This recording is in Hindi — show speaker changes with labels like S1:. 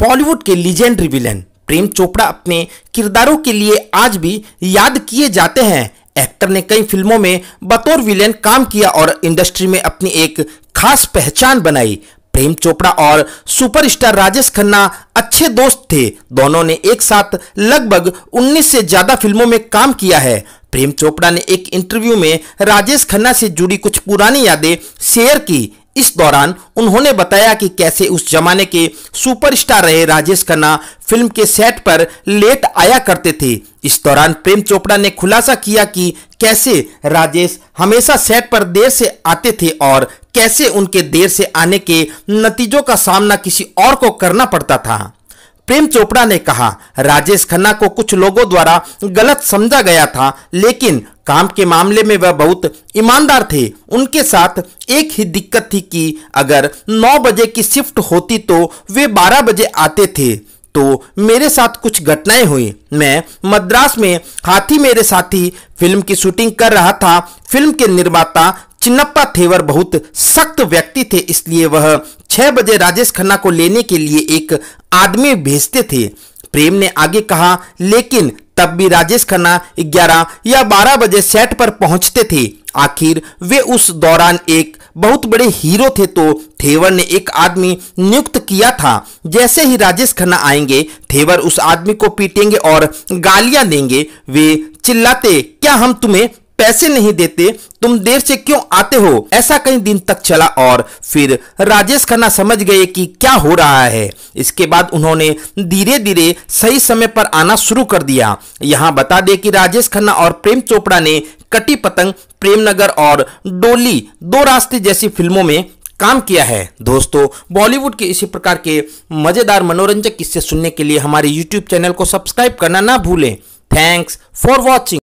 S1: बॉलीवुड के लीजेंडरी विलेन प्रेम चोपड़ा अपने किरदारों के लिए आज भी याद किए जाते हैं एक्टर ने कई फिल्मों में बतौर विलेन काम किया और इंडस्ट्री में अपनी एक खास पहचान बनाई प्रेम चोपड़ा और सुपरस्टार राजेश खन्ना अच्छे दोस्त थे दोनों ने एक साथ लगभग 19 से ज्यादा फिल्मों में काम किया है प्रेम चोपड़ा ने एक इंटरव्यू में राजेश खन्ना से जुड़ी कुछ पुरानी यादें शेयर की इस दौरान उन्होंने बताया कि कैसे उस जमाने के सुपरस्टार रहे राजेश खन्ना फिल्म के सेट पर लेट आया करते थे इस दौरान प्रेम चोपड़ा ने खुलासा किया कि कैसे राजेश हमेशा सेट पर देर से आते थे और कैसे उनके देर से आने के नतीजों का सामना किसी और को करना पड़ता था प्रेम चोपड़ा ने कहा राजेश खन्ना को कुछ लोगों द्वारा गलत समझा गया था लेकिन काम के मामले में वह बहुत ईमानदार थे उनके साथ एक ही दिक्कत थी कि अगर 9 बजे की शिफ्ट होती तो वे 12 बजे आते थे तो मेरे साथ कुछ घटनाएं हुई मैं मद्रास में हाथी मेरे साथी फिल्म की शूटिंग कर रहा था फिल्म के निर्माता चिन्नप्पा थेवर बहुत सख्त व्यक्ति थे इसलिए वह छह बजे राजेश खन्ना को लेने के लिए एक आदमी भेजते थे प्रेम ने आगे कहा लेकिन तब भी राजेश खन्ना 11 या 12 बजे सेट पर पहुंचते थे आखिर वे उस दौरान एक बहुत बड़े हीरो थे तो थेवर ने एक आदमी नियुक्त किया था जैसे ही राजेश खन्ना आएंगे थेवर उस आदमी को पीटेंगे और गालियां देंगे वे चिल्लाते क्या हम तुम्हें पैसे नहीं देते तुम देर से क्यों आते हो ऐसा कई दिन तक चला और फिर राजेश खन्ना समझ गए कि क्या हो रहा है इसके बाद उन्होंने धीरे धीरे सही समय पर आना शुरू कर दिया यहाँ बता दे कि राजेश खन्ना और प्रेम चोपड़ा ने कटी पतंग प्रेमनगर और डोली दो रास्ते जैसी फिल्मों में काम किया है दोस्तों बॉलीवुड के इसी प्रकार के मज़ेदार मनोरंजक किस्से सुनने के लिए हमारे यूट्यूब चैनल को सब्सक्राइब करना ना भूलें थैंक्स फॉर वॉचिंग